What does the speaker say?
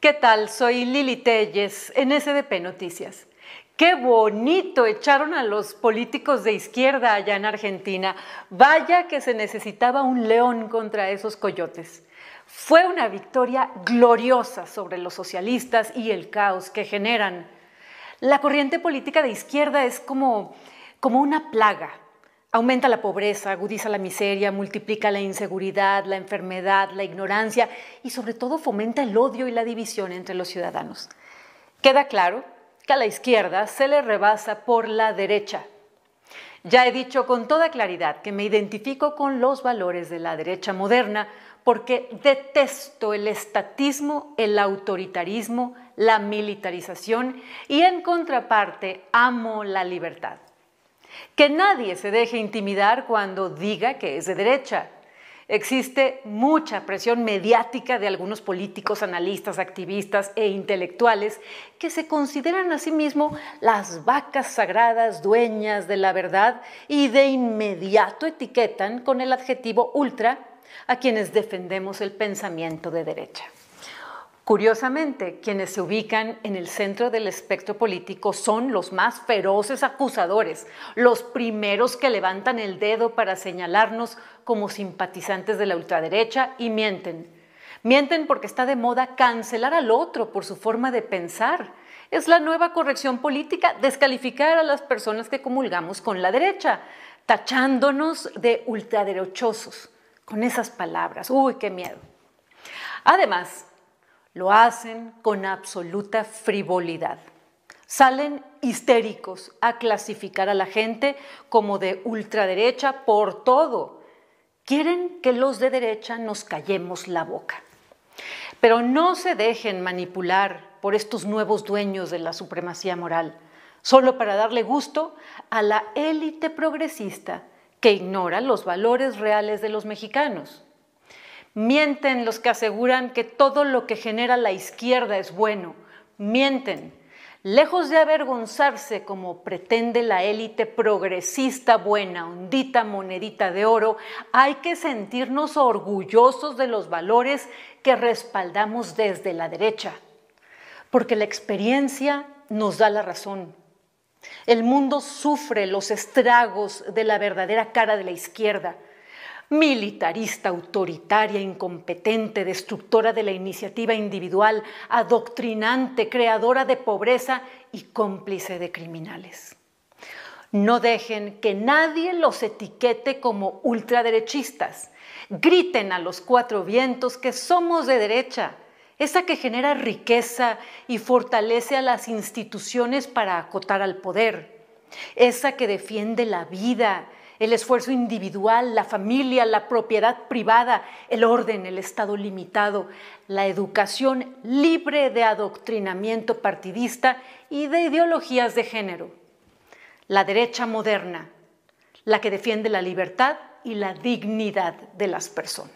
¿Qué tal? Soy Lili Telles en SDP Noticias. Qué bonito echaron a los políticos de izquierda allá en Argentina. Vaya que se necesitaba un león contra esos coyotes. Fue una victoria gloriosa sobre los socialistas y el caos que generan. La corriente política de izquierda es como, como una plaga aumenta la pobreza, agudiza la miseria, multiplica la inseguridad, la enfermedad, la ignorancia y sobre todo fomenta el odio y la división entre los ciudadanos. Queda claro que a la izquierda se le rebasa por la derecha. Ya he dicho con toda claridad que me identifico con los valores de la derecha moderna porque detesto el estatismo, el autoritarismo, la militarización y en contraparte amo la libertad. Que nadie se deje intimidar cuando diga que es de derecha. Existe mucha presión mediática de algunos políticos, analistas, activistas e intelectuales que se consideran a sí mismos las vacas sagradas dueñas de la verdad y de inmediato etiquetan con el adjetivo ultra a quienes defendemos el pensamiento de derecha. Curiosamente, quienes se ubican en el centro del espectro político son los más feroces acusadores, los primeros que levantan el dedo para señalarnos como simpatizantes de la ultraderecha y mienten. Mienten porque está de moda cancelar al otro por su forma de pensar. Es la nueva corrección política descalificar a las personas que comulgamos con la derecha, tachándonos de ultraderechosos con esas palabras. Uy, qué miedo. Además, lo hacen con absoluta frivolidad. Salen histéricos a clasificar a la gente como de ultraderecha por todo. Quieren que los de derecha nos callemos la boca. Pero no se dejen manipular por estos nuevos dueños de la supremacía moral, solo para darle gusto a la élite progresista que ignora los valores reales de los mexicanos. Mienten los que aseguran que todo lo que genera la izquierda es bueno. Mienten. Lejos de avergonzarse como pretende la élite progresista buena, hondita monedita de oro, hay que sentirnos orgullosos de los valores que respaldamos desde la derecha, porque la experiencia nos da la razón. El mundo sufre los estragos de la verdadera cara de la izquierda militarista, autoritaria, incompetente, destructora de la iniciativa individual, adoctrinante, creadora de pobreza y cómplice de criminales. No dejen que nadie los etiquete como ultraderechistas. Griten a los cuatro vientos que somos de derecha, esa que genera riqueza y fortalece a las instituciones para acotar al poder, esa que defiende la vida el esfuerzo individual, la familia, la propiedad privada, el orden, el Estado limitado, la educación libre de adoctrinamiento partidista y de ideologías de género, la derecha moderna, la que defiende la libertad y la dignidad de las personas.